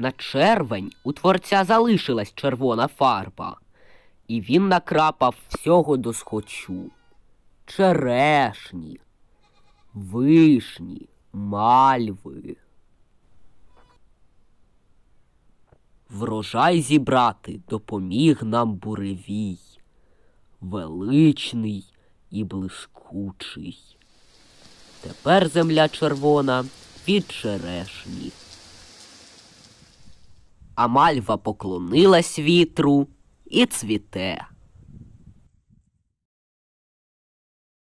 На червень у творця залишилась червона фарба, і він накрапав всього досхочу черешні, вишні, мальви. Врожай зібрати допоміг нам буревій, величний і блискучий. Тепер земля червона від черешні. Амальва мальва поклонилась вітру і цвіте.